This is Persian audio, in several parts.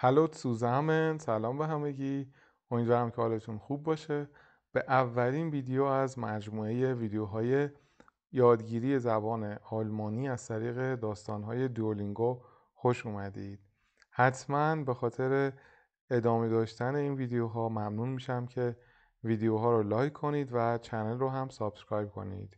هلو سوزمن سلام به همگی امیدوارم که حالتون خوب باشه به اولین ویدیو از مجموعه ویدیوهای یادگیری زبان آلمانی از طریق داستانهای دیولینگو خوش اومدید حتما به خاطر ادامه داشتن این ویدیوها ممنون میشم که ویدیوها رو لایک کنید و چنل رو هم سابسکرایب کنید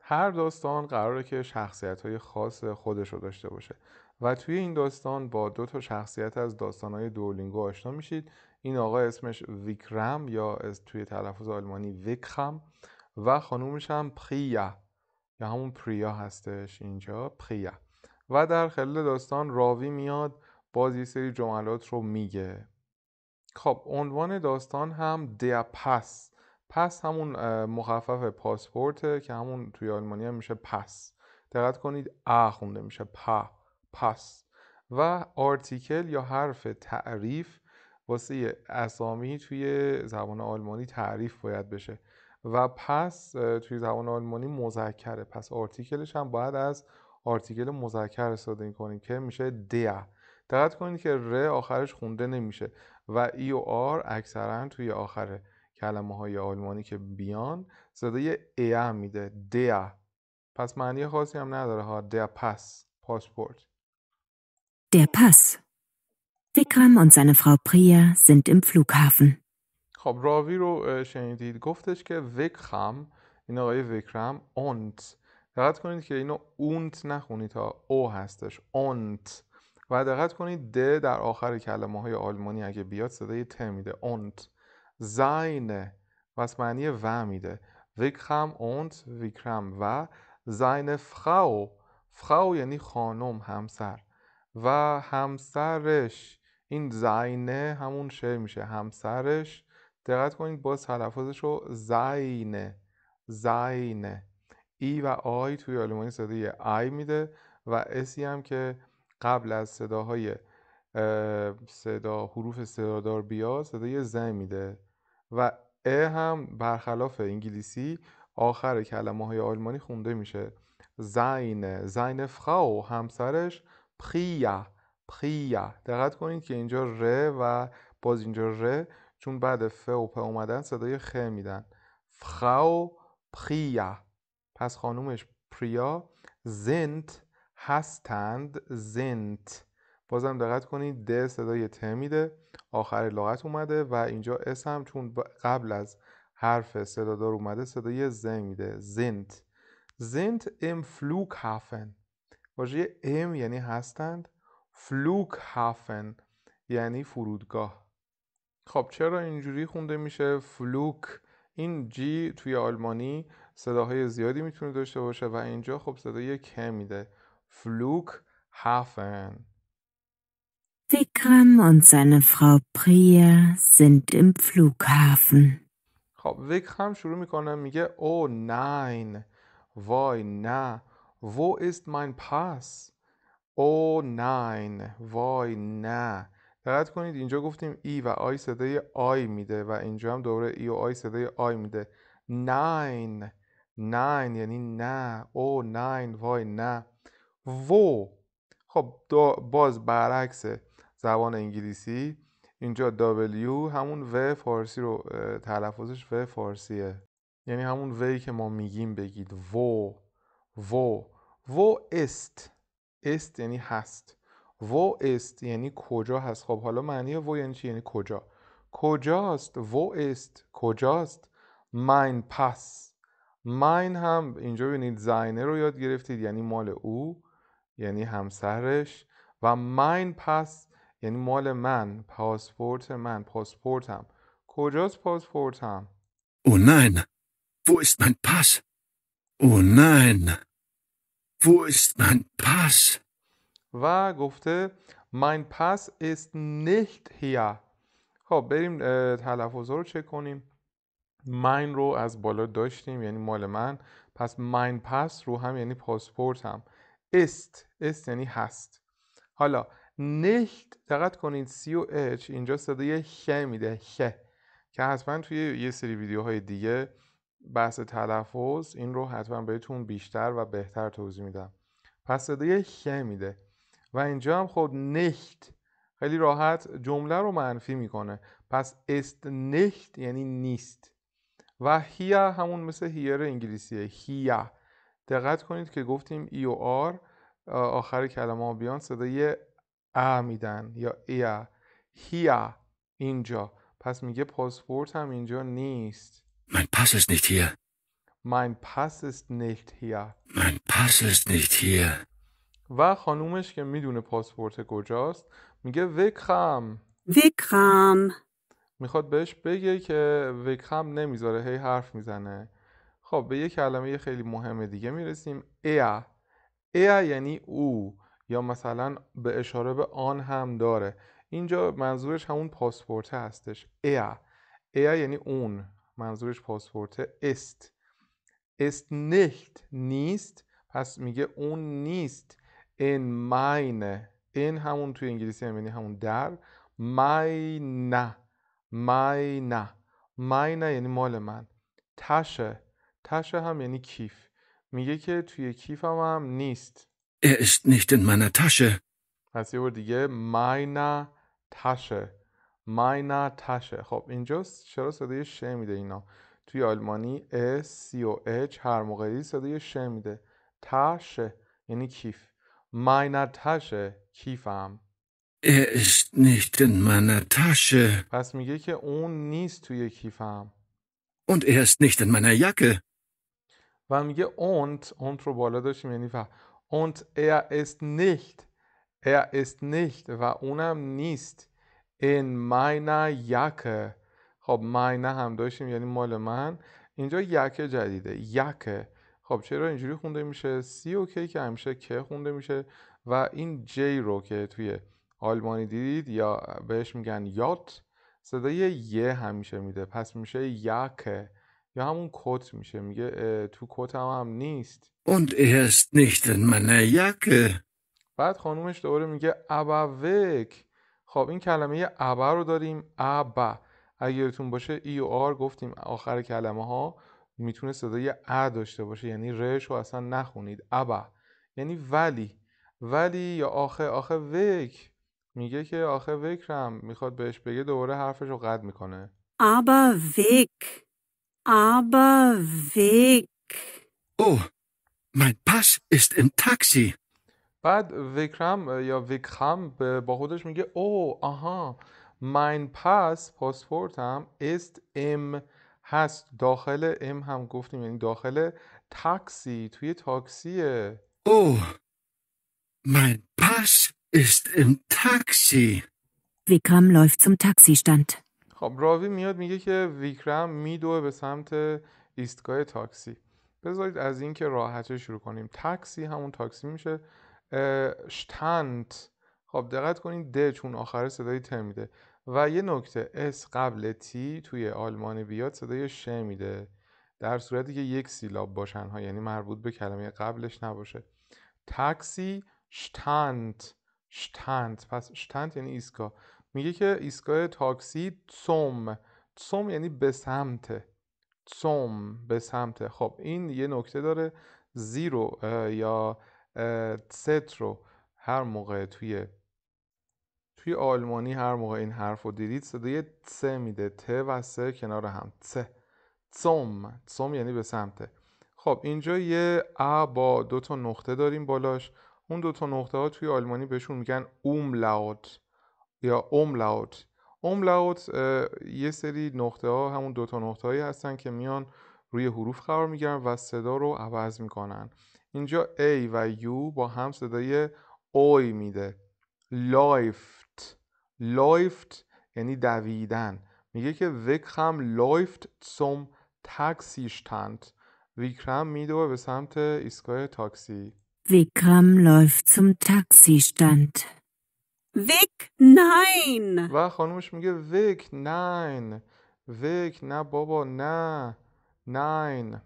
هر داستان قراره که شخصیت های خاص خودش رو داشته باشه و توی این داستان با دو تا شخصیت از داستانهای دولینگو آشنا میشید این آقا اسمش ویکرم یا از توی تلفظ آلمانی ویکخم و خانومش هم پریا یا همون پریا هستش اینجا پریا و در خلال داستان راوی میاد باز یه سری جملات رو میگه خب عنوان داستان هم دیا پس پس همون مخفف پاسپورته که همون توی آلمانی هم میشه پس دقت کنید ا خونده میشه پ پس و آرتیکل یا حرف تعریف واسه اسامی توی زبان آلمانی تعریف باید بشه و پس توی زبان آلمانی مذکره پس آرتیکلش هم باید از آرتیکل مذکر استفاده کنیم که میشه دیا دقت کنید که ر آخرش خونده نمیشه و ای و آر اکثرا توی آخر کلمه های آلمانی که بیان صدای ایه میده دیا پس معنی خاصی هم نداره ها دیا پس پاسپورت Der Pass. Vikram und seine Frau Priya sind im Flughafen. خب راوی رو شنیدید گفتش که وکرم این آقای وکرم اونت دقت کنید که اینو اونت نخونید تا او هستش اونت و دقت کنید د در آخر کلمه های آلمانی اگه بیاد صدای ت میده اونت زاینه واس معنی و میده ویکرام اونت ویکرم و زاین فخاو فخاو یعنی خانم همسر و همسرش این زینه همون شه میشه همسرش دقت کنید باز تلفظش رو زینه زینه ای و آی توی آلمانی صدای آی میده و اسی هم که قبل از صداهای صدا حروف صدادار بیاد صدای ز میده و ا هم برخلاف انگلیسی آخر کلمه های آلمانی خونده میشه زینه زینه فراو همسرش پریا پریا دقت کنید که اینجا ر و باز اینجا ر چون بعد ف و پ اومدن صدای خ میدن فخاو پریا پس خانومش پریا زنت هستند زنت بازم دقت کنید د صدای ت میده آخر لغت اومده و اینجا اس هم چون قبل از حرف صدادار اومده صدای ز میده زنت زنت ام فلوک هافن واژه ام یعنی هستند فلوک هافن یعنی فرودگاه خب چرا اینجوری خونده میشه فلوک این جی توی آلمانی صداهای زیادی میتونه داشته باشه و اینجا خب صدای که میده فلوک هافن ویکرم و seine Frau Priya sind im Flughafen. خب ویکرم شروع میکنه میگه او ناین وای نه Wo ist mein Pass? او نین وای نه دقت کنید اینجا گفتیم ای و آی صدای آی میده و اینجا هم دوباره ای و آی صدای آی میده نین نین یعنی نه او نین وای نه وو خب باز برعکس زبان انگلیسی اینجا W همون و فارسی رو تلفظش و فارسیه یعنی همون وی که ما میگیم بگید وو وو و است است یعنی هست و است یعنی کجا هست خب حالا معنی و یعنی چی یعنی کجا کجاست و است کجاست ماین پس ماین هم اینجا ببینید زاینه رو یاد گرفتید یعنی مال او یعنی همسرش و ماین پس یعنی مال من پاسپورت من پاسپورتم کجاست پاسپورتم او نین و است ist پس او نین Wo ist mein Pass? و گفته mein Pass ist nicht hier. خب بریم تلفظ رو چک کنیم. ماین رو از بالا داشتیم یعنی مال من پس ماین پس رو هم یعنی پاسپورت هم است است یعنی هست حالا نشت دقت کنید سی و اچ اینجا صدای خ میده خ که حتما توی یه سری ویدیوهای دیگه بحث تلفظ این رو حتما بهتون بیشتر و بهتر توضیح میدم پس صدای خ میده و اینجا هم خود خب نخت خیلی راحت جمله رو منفی میکنه پس است نخت یعنی نیست و هیا همون مثل هیر انگلیسیه هیا دقت کنید که گفتیم ای و آر آخر کلمه بیان صدای ا میدن یا ایا هیا اینجا پس میگه پاسپورت هم اینجا نیست Mein Pass ist nicht hier. Mein Pass ist nicht hier. Mein Pass ist nicht hier. و خانومش که میدونه پاسپورت کجاست میگه وکرم میخواد بهش بگه که وکرم نمیذاره هی حرف میزنه خب به یک کلمه خیلی مهم دیگه میرسیم ایا ایا یعنی او یا مثلا به اشاره به آن هم داره اینجا منظورش همون پاسپورت هستش ایا ایا یعنی اون منظورش پاسپورت است است نیست نیست پس میگه اون نیست این ماینه این همون توی انگلیسی هم یعنی همون در ماینه ماینه ماینه یعنی مال من تشه تشه هم یعنی کیف میگه که توی کیف هم, هم نیست است er ist nicht in meiner پس یه بار دیگه ماینه تشه ماینر تشه خب اینجا چرا صدای ش میده اینا توی آلمانی اس سی و اچ هر موقعی صدای ش میده تشه یعنی کیف ماینر تشه کیفم ist nicht in meiner Tasche. پس میگه که اون نیست توی کیفم. Und er ist nicht in meiner Jacke. و میگه اونت اونت رو بالا داشتیم یعنی فا اونت er ist nicht er ist nicht و اونم نیست این ماینا یکه خب ماینا هم داشتیم یعنی مال من اینجا یکه جدیده یکه خب چرا اینجوری خونده میشه سی و کی که همیشه که خونده میشه و این جی رو که توی آلمانی دیدید یا بهش میگن یات صدای یه همیشه میده پس میشه یکه یا همون کت میشه میگه تو کت هم, هم نیست und er ist nicht in meiner Jacke بعد خانومش دوباره میگه ابوک خب این کلمه ابا رو داریم ابا اگه یادتون باشه ای و آر گفتیم آخر کلمه ها میتونه صدای ا داشته باشه یعنی رش رو اصلا نخونید ابا یعنی ولی ولی یا آخه آخه وک میگه که آخه وکرم میخواد بهش بگه دوباره حرفش رو قد میکنه ابا ویک ابا وک اوه من پس است این تاکسی. بعد ویکرام یا ویکرام با خودش میگه او آها مین پس پاسپورتم است ام هست داخل ام هم گفتیم یعنی داخل تاکسی توی تاکسیه او ماین پاس است ام läuft zum خب راوی میاد میگه که ویکرم میدوه به سمت ایستگاه تاکسی بذارید از اینکه راحته شروع کنیم تاکسی همون تاکسی میشه شتند خب دقت کنید د چون آخر صدای ت میده و یه نکته اس قبل تی توی آلمانی بیاد صدای ش میده در صورتی که یک سیلاب باشن ها یعنی مربوط به کلمه قبلش نباشه تاکسی شتند شتنت پس شتند یعنی ایسکا میگه که ایستگاه تاکسی تسوم تسوم یعنی به سمت تسوم به سمت خب این یه نکته داره زیرو یا ست رو هر موقع توی توی آلمانی هر موقع این حرف رو دیدید صدای ت میده ت و سه کنار هم ت تسم تسم یعنی به سمت خب اینجا یه ا با دو تا نقطه داریم بالاش اون دو تا نقطه ها توی آلمانی بهشون میگن اوملاوت یا اوملاوت اوملاوت یه سری نقطه ها همون دو تا نقطه هایی هستن که میان روی حروف قرار میگیرن و صدا رو عوض میکنن اینجا A و U با هم صدای اوی میده لایفت لایفت یعنی دویدن میگه که ویکرم لایفت سوم شتند. ویکرم میدوه به سمت ایستگاه تاکسی ویکرم سوم تاکسی شتند. ویک نین و خانومش میگه ویک نین ویک نه بابا نه نین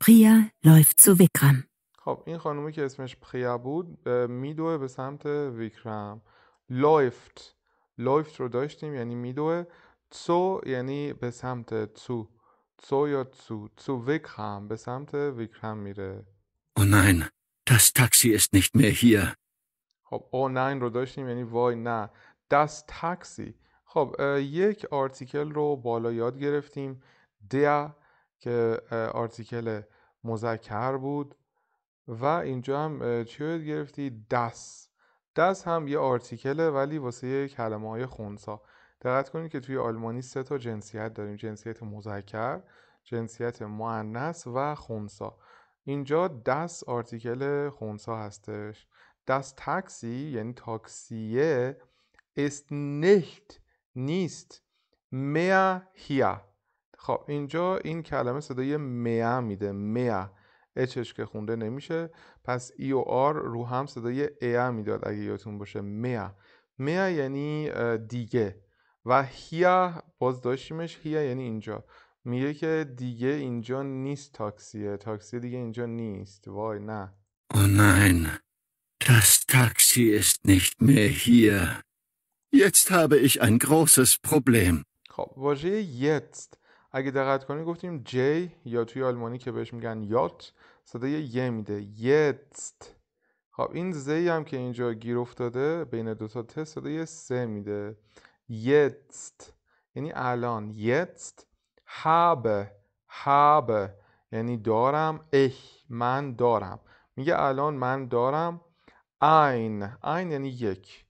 پریا لایفت سو ویکرم خب این خانومی که اسمش پریا بود میدوه به سمت ویکرام لایفت لایفت رو داشتیم یعنی میدوه تو یعنی به سمت تو تو یا تو تو ویکرام به سمت ویکرام میره او نین دس تاکسی است نیت میر هیر خب او نین رو داشتیم یعنی وای نه دست تاکسی خب یک آرتیکل رو بالا یاد گرفتیم دیا که آرتیکل مذکر بود و اینجا هم چی رو گرفتی دست دست هم یه آرتیکله ولی واسه کلمه های خونسا دقت کنید که توی آلمانی سه تا جنسیت داریم جنسیت مذکر جنسیت معنس و خونسا اینجا دست آرتیکل خونسا هستش دست تاکسی یعنی تاکسیه است نهت نیست میا hier خب اینجا این کلمه صدای میا میده میا اچش که خونده نمیشه پس ای و آر رو هم صدای EA میداد اگه یادتون باشه میا میا یعنی دیگه و هیا باز داشتیمش هیا یعنی اینجا میگه که دیگه اینجا نیست تاکسیه تاکسی دیگه اینجا نیست وای نه او نین Das تاکسی ist nicht mehr hier. Jetzt habe ich ein großes Problem. خب واژه jetzt اگه دقت کنید گفتیم جی یا توی آلمانی که بهش میگن یات صدای یه میده یتست خب این زی هم که اینجا گیر افتاده بین دوتا ت صدای سه میده یتست یعنی الان یتست هابه هابه یعنی دارم ای من دارم میگه الان من دارم این این یعنی یک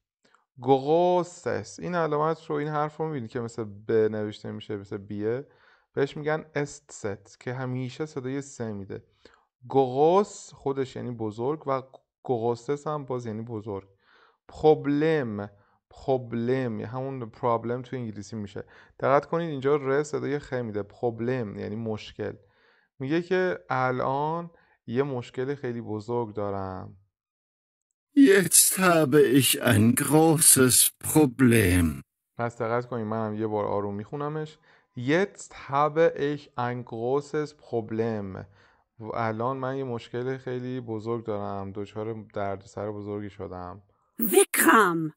گوسس این علامت رو این حرف رو میبینید که مثل به نوشته میشه مثل بیه بهش میگن استست که همیشه صدای سه میده گوغوس خودش یعنی بزرگ و گغوسس هم باز یعنی بزرگ پروبلم پروبلم همون پرابلم تو انگلیسی میشه دقت کنید اینجا ر صدای خ میده پروبلم یعنی مشکل میگه که الان یه مشکل خیلی بزرگ دارم Jetzt habe ich ein großes Problem. پس دقت کنید منم یه بار آروم میخونمش jetzt habe ich ein großes Problem الان من یه مشکل خیلی بزرگ دارم دچار دردسر بزرگی شدم وکرم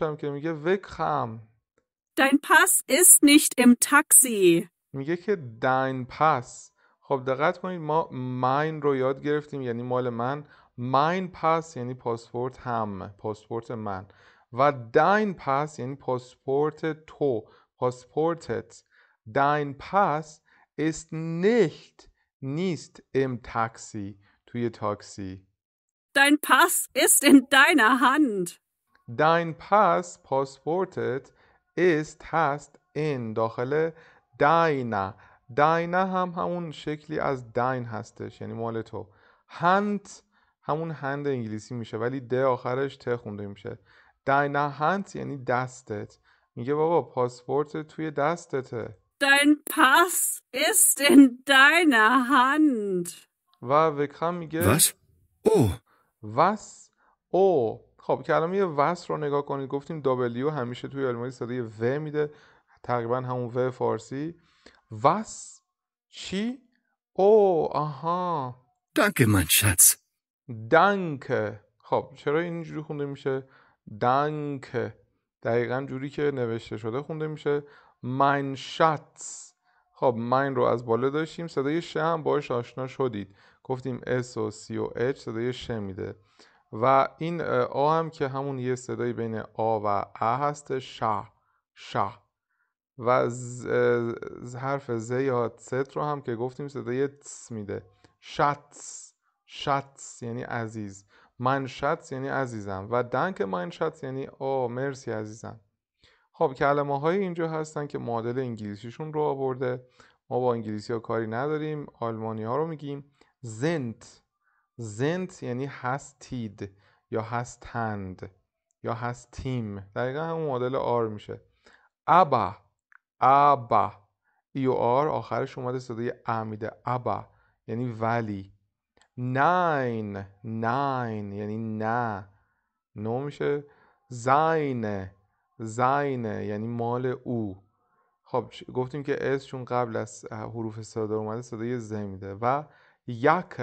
هم که میگه وکرم Dein Pass ist nicht im Taxi. میگه که dein Pass خب دقت کنید ما ماین رو یاد گرفتیم یعنی مال من ماین پاس یعنی پاسپورت هم پاسپورت من و دین پاس یعنی پاسپورت تو پاسپورتت dein Pass ist nicht nicht im Taxi, توی تاکسی. Dein Pass ist in deiner Hand. Dein Pass, Passportet, ist hast in داخل دینا دینا هم همون شکلی از دین هستش یعنی مال تو Hand همون هند انگلیسی میشه ولی د آخرش ت خونده میشه دینا Hand یعنی دستت میگه بابا پاسپورت توی دستته dein Pass ist in deiner Hand. Was? Oh. Was? Oh. خب کلمه وس رو نگاه کنید گفتیم دابلیو همیشه توی المانی صدای و میده تقریبا همون و فارسی وس چی او آها دانکه من شاتز دانکه خب چرا اینجوری خونده میشه دانکه دقیقا جوری که نوشته شده خونده میشه Schatz خب من رو از بالا داشتیم صدای ش هم باش آشنا شدید گفتیم اس و سی و H صدای ش میده و این آ هم که همون یه صدای بین آ و ا هست ش ش و ز، حرف ز یا ست رو هم که گفتیم صدای تس میده شتس شتس یعنی عزیز من شتس یعنی عزیزم و دنک من شتس یعنی آ مرسی عزیزم خب کلمه های اینجا هستن که معادل انگلیسیشون رو آورده ما با انگلیسی ها کاری نداریم آلمانی ها رو میگیم زنت زنت یعنی هستید یا هستند یا هستیم دقیقا همون مدل آر میشه ابا ابا ای و آر آخرش اومده صدای ا ابا یعنی ولی ناین ناین یعنی نه نو میشه زاینه زینه یعنی مال او خب گفتیم که اس چون قبل از حروف صدا اومده صدای ز میده و یک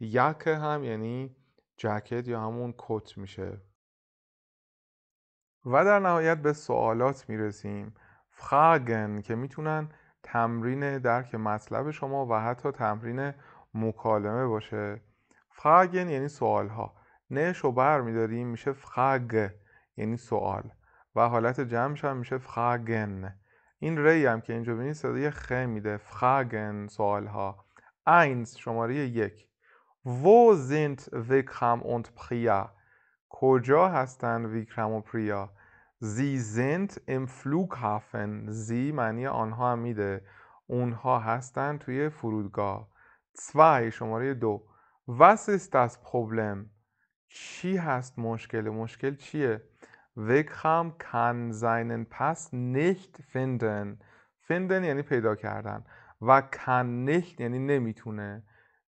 یک هم یعنی جکت یا همون کت میشه و در نهایت به سوالات میرسیم فاگن که میتونن تمرین درک مطلب شما و حتی تمرین مکالمه باشه فگن یعنی, یعنی سوال ها نش رو بر میداریم میشه فرگ یعنی سوال و حالت جمعش هم میشه فخاگن این ری هم که اینجا ببینید صدای خ میده فخاگن سوال ها اینز شماره یک و زند ویکرم اونت پریا کجا هستند ویکرم و پریا زی زند ام فلوگهافن زی معنی آنها هم میده اونها هستند توی فرودگاه سوای شماره دو was از از چی هست مشکل مشکل چیه Wegkam کن seinen پس nicht finden. Finden یعنی پیدا کردن و کن nicht یعنی نمیتونه.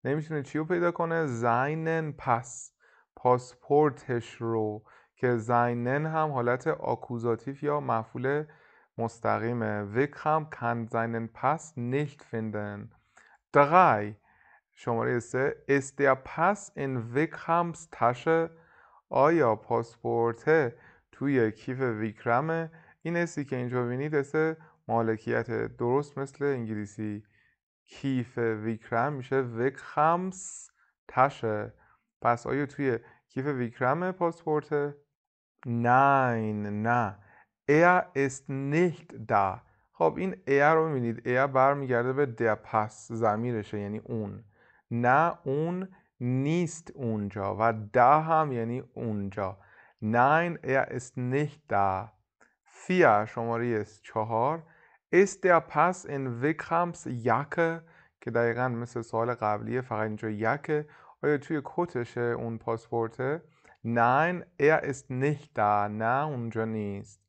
نمیتونه چی رو پیدا کنه؟ زینن پس پاسپورتش رو که زینن هم حالت آکوزاتیف یا مفعول مستقیمه ویکرام کن زینن پس نیشت فیندن دقای شماره سه است پس این ویکرامز تشه آیا پاسپورته توی کیف ویکرمه این اسی که اینجا ببینید اسه مالکیت درست مثل انگلیسی کیف ویکرم میشه ویکخمس تشه پس آیا توی کیف ویکرم پاسپورت نین نه er است nicht ده خب این ایا رو میبینید بر برمیگرده به ده پس زمیرشه یعنی اون نه اون نیست اونجا و ده هم یعنی اونجا Nein, er ist nicht da. Vier, شماره چهار ist der Pass in Wikrams Jacke که دقیقا مثل سال قبلیه فقط اینجا یکه آیا توی کتشه اون پاسپورته؟ Nein, er ist nicht da. نه اونجا نیست.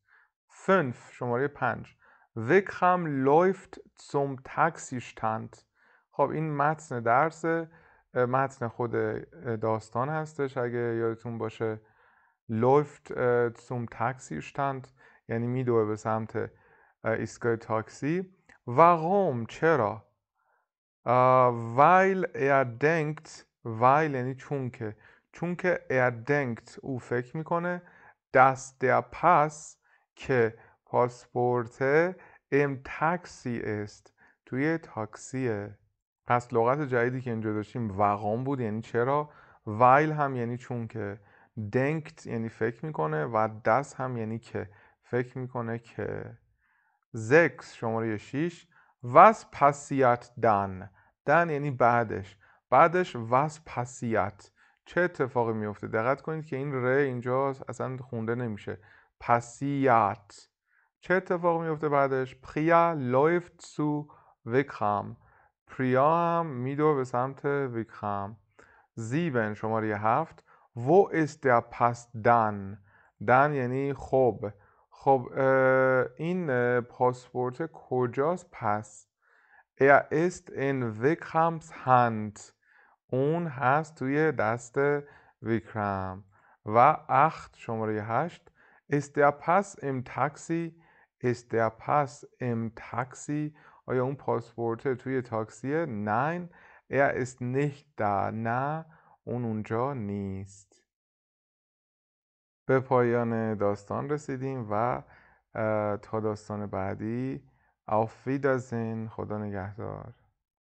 5 شماره 5 وکرم läuft zum Taxistand. stand. خب این متن درس متن خود داستان هستش اگه یادتون باشه läuft äh, zum Taxistand یعنی میدوه به سمت ایستگاه تاکسی warum چرا ویل äh, er denkt weil یعنی چون که چون که او فکر میکنه دست der پس که پاسپورت ام تاکسی است توی تاکسیه پس لغت جدیدی که اینجا داشتیم وقام بود یعنی چرا ویل هم یعنی چون که دنکت یعنی فکر میکنه و دس هم یعنی که فکر میکنه که زکس شماره 6 وز پسیت دن دن یعنی بعدش بعدش وز پسیت چه اتفاقی میفته دقت کنید که این ر اینجا اصلا خونده نمیشه پسیت چه اتفاقی میفته بعدش پریا لایفت سو وکرام پریا هم میدو به سمت وکرام زیبن شماره هفت و ist der Pass dann؟ dann یعنی خب خب این پاسپورت کجاست پس؟ Er ist in Vikrams Hand. اون هست توی دست ویکرم و اخت شماره هشت است در پس ام تاکسی است در پس ام تاکسی آیا اون پاسپورت توی تاکسیه؟ نه er ist nicht نه اون اونجا نیست به پایان داستان رسیدیم و تا داستان بعدی این خدا نگهدار